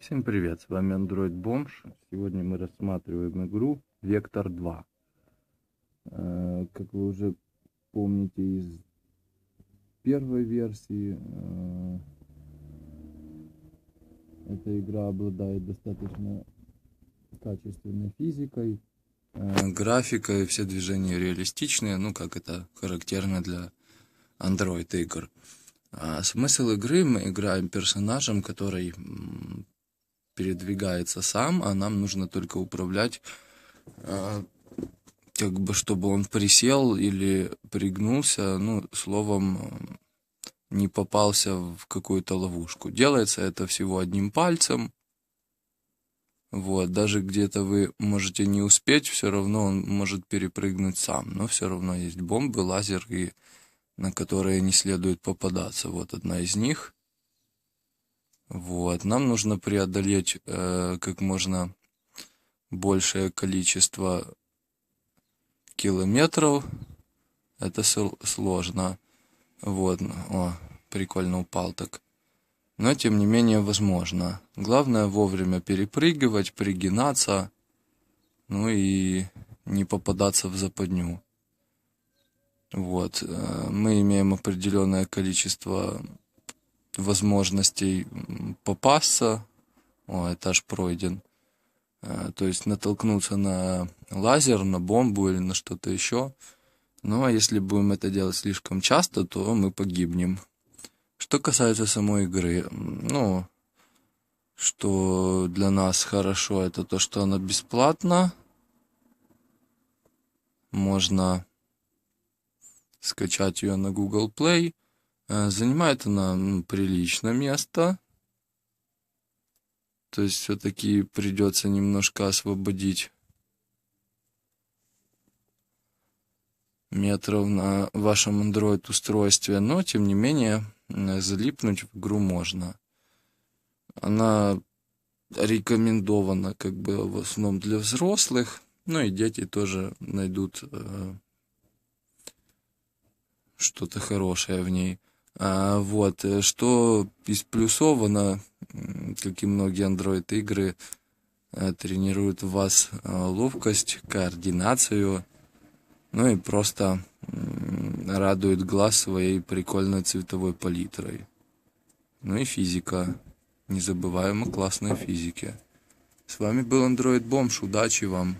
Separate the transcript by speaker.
Speaker 1: Всем привет, с вами Android Бомж. Сегодня мы рассматриваем игру Vector 2. Э, как вы уже помните из первой версии, э, эта игра обладает достаточно качественной физикой. Э, Графика и все движения реалистичные, ну как это характерно для Android игр. А смысл игры мы играем персонажем, который передвигается сам, а нам нужно только управлять, э, как бы, чтобы он присел или пригнулся, ну, словом, э, не попался в какую-то ловушку. Делается это всего одним пальцем. Вот, даже где-то вы можете не успеть, все равно он может перепрыгнуть сам. Но все равно есть бомбы, лазер, и, на которые не следует попадаться. Вот одна из них – вот. Нам нужно преодолеть э, как можно большее количество километров. Это сложно. Вот. О, прикольно упал так. Но, тем не менее, возможно. Главное вовремя перепрыгивать, пригинаться, ну и не попадаться в западню. Вот. Э, мы имеем определенное количество возможностей попасться, о, этаж пройден, э, то есть натолкнуться на лазер, на бомбу или на что-то еще. Но ну, а если будем это делать слишком часто, то мы погибнем. Что касается самой игры, ну, что для нас хорошо, это то, что она бесплатна. Можно скачать ее на Google Play. Э, занимает она ну, прилично место. То есть все-таки придется немножко освободить метров на вашем Android устройстве, но тем не менее э, залипнуть в игру можно. Она рекомендована как бы в основном для взрослых, но ну и дети тоже найдут э, что-то хорошее в ней. А, вот. Э, что из плюсов, она, как и многие Android-игры, э, тренируют в вас э, ловкость, координацию, ну и просто радует глаз своей прикольной цветовой палитрой. Ну и физика. Незабываемо классной физике С вами был Android Бомж. Удачи вам!